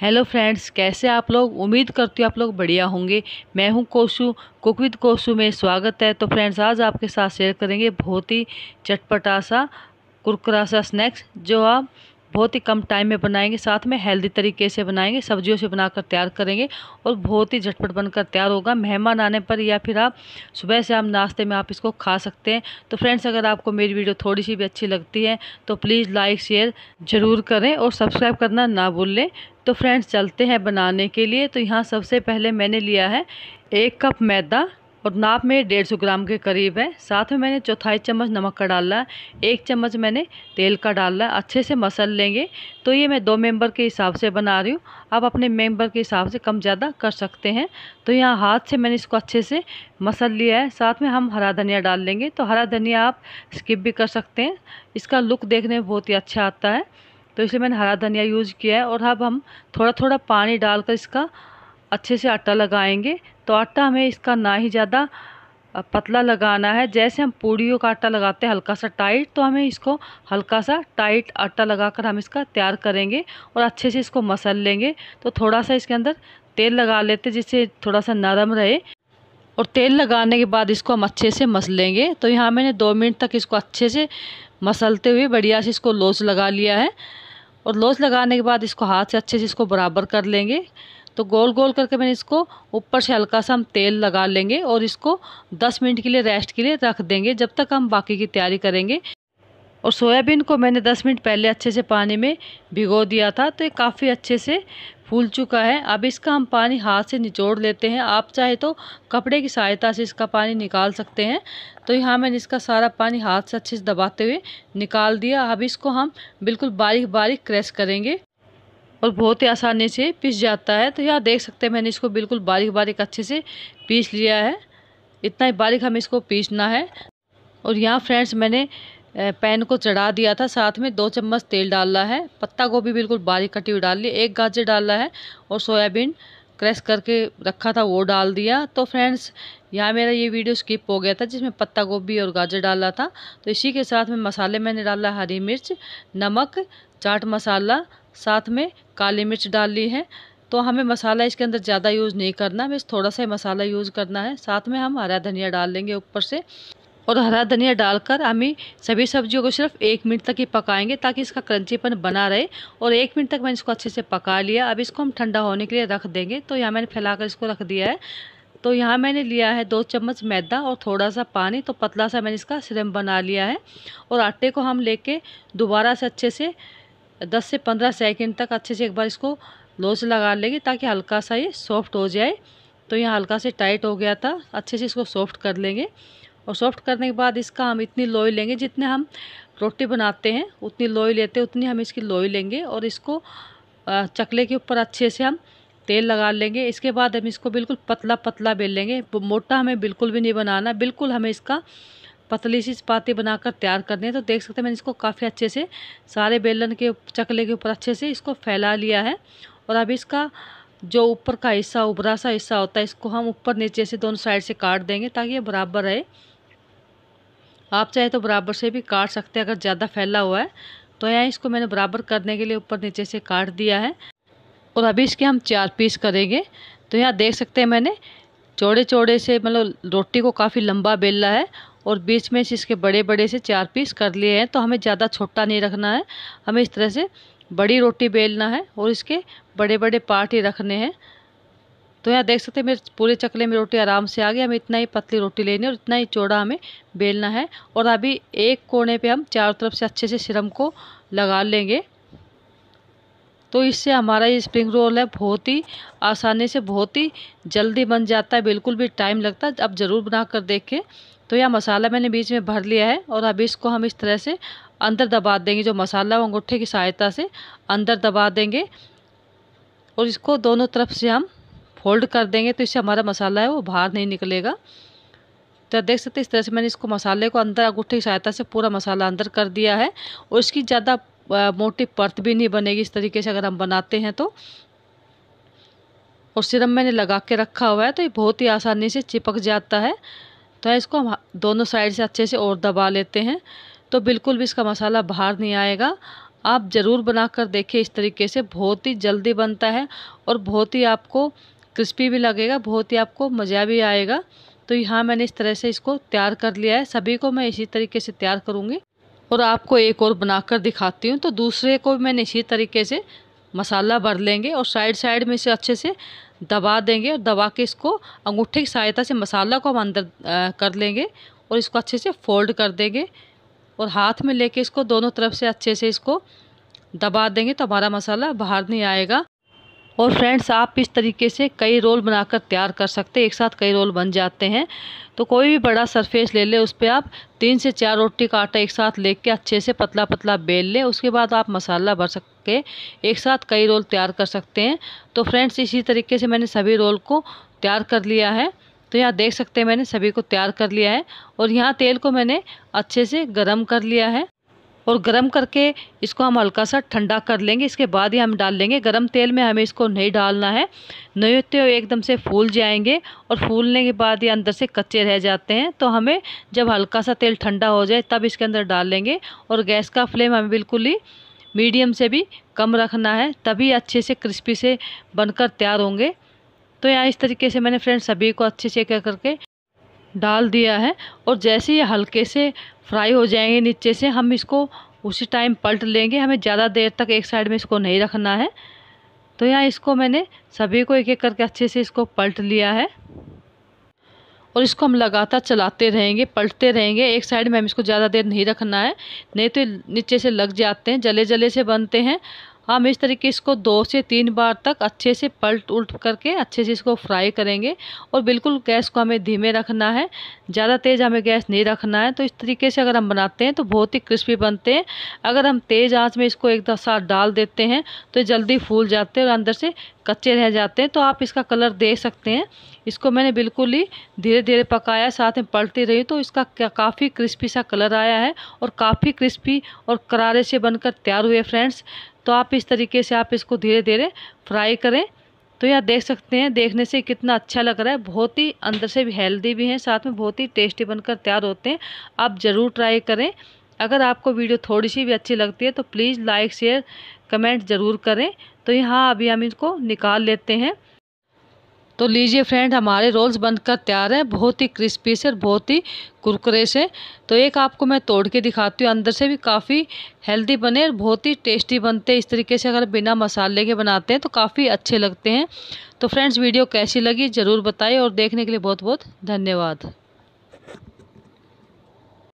hello friends कैसे आप लोग उम्मीद करती हूँ आप लोग बढ़िया होंगे मैं हूँ कोशू कुक विद कोशू में स्वागत है तो फ्रेंड्स आज आपके साथ शेयर करेंगे बहुत ही चटपटा सा कुरकुरा सा स्नैक्स जो आप बहुत ही कम टाइम में बनाएंगे साथ में हेल्दी तरीके से बनाएंगे सब्जियों से बनाकर तैयार करेंगे और बहुत ही झटपट बनकर तैयार होगा मेहमान आने पर या फिर आप सुबह से आप नाश्ते में आप इसको खा सकते हैं तो फ्रेंड्स अगर आपको मेरी वीडियो थोड़ी सी भी अच्छी लगती है तो प्लीज़ लाइक शेयर ज़रूर करें और सब्सक्राइब करना ना भूल लें तो फ्रेंड्स चलते हैं बनाने के लिए तो यहाँ सबसे पहले मैंने लिया है एक कप मैदा और नाप में डेढ़ सौ ग्राम के करीब है साथ में मैंने चौथाई चम्मच नमक का डाला है एक चम्मच मैंने तेल का डाला है अच्छे से मसल लेंगे तो ये मैं दो मेंबर के हिसाब से बना रही हूँ आप अपने मेंबर के हिसाब से कम ज़्यादा कर सकते हैं तो यहाँ हाथ से मैंने इसको अच्छे से मसल लिया है साथ में हम हरा धनिया डाल लेंगे तो हरा धनिया आप स्किप भी कर सकते हैं इसका लुक देखने में बहुत ही अच्छा आता है तो इसलिए मैंने हरा धनिया यूज़ किया है और अब हम थोड़ा थोड़ा पानी डालकर इसका अच्छे से आटा लगाएंगे तो आटा हमें इसका ना ही ज़्यादा पतला लगाना है जैसे हम पूड़ियों का आटा लगाते हैं हल्का सा टाइट तो हमें इसको हल्का सा टाइट आटा लगाकर हम इसका तैयार करेंगे और अच्छे से इसको मसल लेंगे तो थोड़ा सा इसके अंदर तेल लगा लेते जिससे थोड़ा सा नरम रहे और तेल लगाने के बाद इसको हम अच्छे से मस लेंगे तो यहाँ मैंने दो मिनट तक इसको अच्छे से मसलते हुए बढ़िया से इसको लोच लगा लिया है और लोच लगाने के बाद इसको हाथ से अच्छे से इसको बराबर कर लेंगे तो गोल गोल करके मैंने इसको ऊपर से हल्का सा हम तेल लगा लेंगे और इसको 10 मिनट के लिए रेस्ट के लिए रख देंगे जब तक हम बाकी की तैयारी करेंगे और सोयाबीन को मैंने 10 मिनट पहले अच्छे से पानी में भिगो दिया था तो ये काफ़ी अच्छे से फूल चुका है अब इसका हम पानी हाथ से निचोड़ लेते हैं आप चाहे तो कपड़े की सहायता से इसका पानी निकाल सकते हैं तो यहाँ मैंने इसका सारा पानी हाथ से अच्छे से दबाते हुए निकाल दिया अब इसको हम बिल्कुल बारीक बारीक क्रश करेंगे और बहुत ही आसानी से पीस जाता है तो यहाँ देख सकते हैं मैंने इसको बिल्कुल बारीक बारीक अच्छे से पीस लिया है इतना ही बारीक हमें इसको पीसना है और यहाँ फ्रेंड्स मैंने पैन को चढ़ा दिया था साथ में दो चम्मच तेल डालना है पत्ता गोभी बिल्कुल बारीक कटी हुई डाल ली एक गाजर डालना है और सोयाबीन क्रश करके रखा था वो डाल दिया तो फ्रेंड्स यहाँ मेरा ये वीडियो स्किप हो गया था जिसमें पत्ता गोभी और गाजर डाला था तो इसी के साथ में मसाले मैंने डाला हरी मिर्च नमक चाट मसाला साथ में काली मिर्च डाल ली है तो हमें मसाला इसके अंदर ज़्यादा यूज़ नहीं करना बस थोड़ा सा मसाला यूज़ करना है साथ में हम हरा धनिया डाल लेंगे ऊपर से और हरा धनिया डालकर हमें सभी सब्जियों को सिर्फ एक मिनट तक ही पकाएंगे ताकि इसका क्रंचीपन बना रहे और एक मिनट तक मैंने इसको अच्छे से पका लिया अब इसको हम ठंडा होने के लिए रख देंगे तो यहाँ मैंने फैलाकर इसको रख दिया है तो यहाँ मैंने लिया है दो चम्मच मैदा और थोड़ा सा पानी तो पतला सा मैंने इसका सिरम बना लिया है और आटे को हम लेके दोबारा से अच्छे से दस से पंद्रह सेकेंड तक अच्छे से एक बार इसको लोच लगा लेंगे ताकि हल्का सा ये सॉफ्ट हो जाए तो यहाँ हल्का से टाइट हो गया था अच्छे से इसको सॉफ्ट कर लेंगे और सॉफ्ट करने के बाद इसका हम इतनी लोई लेंगे जितने हम रोटी बनाते हैं उतनी लोई लेते हैं उतनी हम इसकी लोई लेंगे और इसको चकले के ऊपर अच्छे से हम तेल लगा लेंगे इसके बाद हम इसको बिल्कुल पतला पतला बेल लेंगे मोटा हमें बिल्कुल भी नहीं बनाना बिल्कुल हमें इसका पतली सी चपाती बनाकर तैयार करनी है तो देख सकते हैं मैंने इसको काफ़ी अच्छे से सारे बेलन के चकले के ऊपर अच्छे से इसको फैला लिया है और अब इसका जो ऊपर का हिस्सा उभरा सा हिस्सा होता है इसको हम ऊपर नीचे से दोनों साइड से काट देंगे ताकि ये बराबर रहे आप चाहे तो बराबर से भी काट सकते हैं अगर ज़्यादा फैला हुआ है तो यहाँ इसको मैंने बराबर करने के लिए ऊपर नीचे से काट दिया है और अभी इसके हम चार पीस करेंगे तो यहाँ देख सकते हैं मैंने चौड़े चौड़े से मतलब रोटी को काफ़ी लंबा बेलना है और बीच में से इसके बड़े बड़े से चार पीस कर लिए हैं तो हमें ज़्यादा छोटा नहीं रखना है हमें इस तरह से बड़ी रोटी बेलना है और इसके बड़े बड़े पार्ट ही रखने हैं तो यहाँ देख सकते हैं मेरे पूरे चकले में रोटी आराम से आ गई हमें इतना ही पतली रोटी लेनी है और इतना ही चौड़ा हमें बेलना है और अभी एक कोने पे हम चारों तरफ से अच्छे से सिरम को लगा लेंगे तो इससे हमारा ये स्प्रिंग रोल है बहुत ही आसानी से बहुत ही जल्दी बन जाता है बिल्कुल भी टाइम लगता है अब ज़रूर बना कर देखें तो यह मसाला मैंने बीच में भर लिया है और अभी इसको हम इस तरह से अंदर दबा देंगे जो मसाला वो अंगूठे की सहायता से अंदर दबा देंगे और इसको दोनों तरफ से हम फोल्ड कर देंगे तो इससे हमारा मसाला है वो बाहर नहीं निकलेगा तो देख सकते इस तरह से मैंने इसको मसाले को अंदर अंगूठे की सहायता से पूरा मसाला अंदर कर दिया है और इसकी ज़्यादा मोटी परत भी नहीं बनेगी इस तरीके से अगर हम बनाते हैं तो और सिरम मैंने लगा के रखा हुआ है तो ये बहुत ही आसानी से चिपक जाता है तो इसको हम दोनों साइड से अच्छे से और दबा लेते हैं तो बिल्कुल भी इसका मसाला बाहर नहीं आएगा आप ज़रूर बनाकर देखिए इस तरीके से बहुत ही जल्दी बनता है और बहुत ही आपको क्रिस्पी भी लगेगा बहुत ही आपको मज़ा भी आएगा तो यहाँ मैंने इस तरह से इसको तैयार कर लिया है सभी को मैं इसी तरीके से तैयार करूँगी और आपको एक और बनाकर दिखाती हूँ तो दूसरे को मैंने इसी तरीके से मसाला भर लेंगे और साइड साइड में इसे अच्छे से दबा देंगे और दबा के इसको अंगूठे की सहायता से मसाला को हम अंदर कर लेंगे और इसको अच्छे से फोल्ड कर देंगे और हाथ में लेके इसको दोनों तरफ से अच्छे से इसको दबा देंगे तो हमारा मसाला बाहर नहीं आएगा और फ्रेंड्स आप इस तरीके से कई रोल बनाकर तैयार कर सकते हैं एक साथ कई रोल बन जाते हैं तो कोई भी बड़ा सरफेस ले ले उस पर आप तीन से चार रोटी का आटा एक साथ ले कर अच्छे से पतला पतला बेल ले उसके बाद आप मसाला भर के एक साथ कई रोल तैयार कर सकते हैं तो फ्रेंड्स इसी तरीके से मैंने सभी रोल को तैयार कर लिया है तो यहाँ देख सकते हैं मैंने सभी को तैयार कर लिया है और यहाँ तेल को मैंने अच्छे से गरम कर लिया है और गर्म करके इसको हम हल्का सा ठंडा कर लेंगे इसके बाद ही हम डाल लेंगे गर्म तेल में हमें इसको नहीं डालना है नहीं हुए एकदम से फूल जाएंगे और फूलने के बाद ये अंदर से कच्चे रह जाते हैं तो हमें जब हल्का सा तेल ठंडा हो जाए तब इसके अंदर डाल लेंगे और गैस का फ्लेम हमें बिल्कुल ही मीडियम से भी कम रखना है तभी अच्छे से क्रिस्पी से बनकर तैयार होंगे तो यहाँ इस तरीके से मैंने फ्रेंड्स सभी को अच्छे से क्या करके डाल दिया है और जैसे ही हल्के से फ्राई हो जाएंगे नीचे से हम इसको उसी टाइम पलट लेंगे हमें ज़्यादा देर तक एक साइड में इसको नहीं रखना है तो यहाँ इसको मैंने सभी को एक एक करके अच्छे से इसको पलट लिया है और इसको हम लगातार चलाते रहेंगे पलटते रहेंगे एक साइड में हम इसको ज़्यादा देर नहीं रखना है नहीं तो नीचे से लग जाते हैं जले जले से बनते हैं हम इस तरीके इसको दो से तीन बार तक अच्छे से पलट उल्ट करके अच्छे से इसको फ्राई करेंगे और बिल्कुल गैस को हमें धीमे रखना है ज़्यादा तेज़ हमें गैस नहीं रखना है तो इस तरीके से अगर हम बनाते हैं तो बहुत ही क्रिस्पी बनते हैं अगर हम तेज़ आँच में इसको एकदम साथ डाल देते हैं तो जल्दी फूल जाते हैं और अंदर से कच्चे रह जाते हैं तो आप इसका कलर देख सकते हैं इसको मैंने बिल्कुल ही धीरे धीरे पकाया साथ में पलटती रही तो इसका काफ़ी क्रिस्पी सा कलर आया है और काफ़ी क्रिस्पी और करारे से बनकर तैयार हुए फ्रेंड्स तो आप इस तरीके से आप इसको धीरे धीरे फ्राई करें तो यहाँ देख सकते हैं देखने से कितना अच्छा लग रहा है बहुत ही अंदर से भी हेल्दी भी हैं साथ में बहुत ही टेस्टी बनकर तैयार होते हैं आप ज़रूर ट्राई करें अगर आपको वीडियो थोड़ी सी भी अच्छी लगती है तो प्लीज़ लाइक शेयर कमेंट ज़रूर करें तो यहाँ अभी हम इसको निकाल लेते हैं तो लीजिए फ्रेंड हमारे रोल्स बनकर तैयार हैं बहुत ही क्रिस्पी से और बहुत ही कुरकुरे से तो एक आपको मैं तोड़ के दिखाती हूँ अंदर से भी काफ़ी हेल्दी बने और बहुत ही टेस्टी बनते हैं इस तरीके से अगर बिना मसाले के बनाते हैं तो काफ़ी अच्छे लगते हैं तो फ्रेंड्स वीडियो कैसी लगी ज़रूर बताइए और देखने के लिए बहुत बहुत धन्यवाद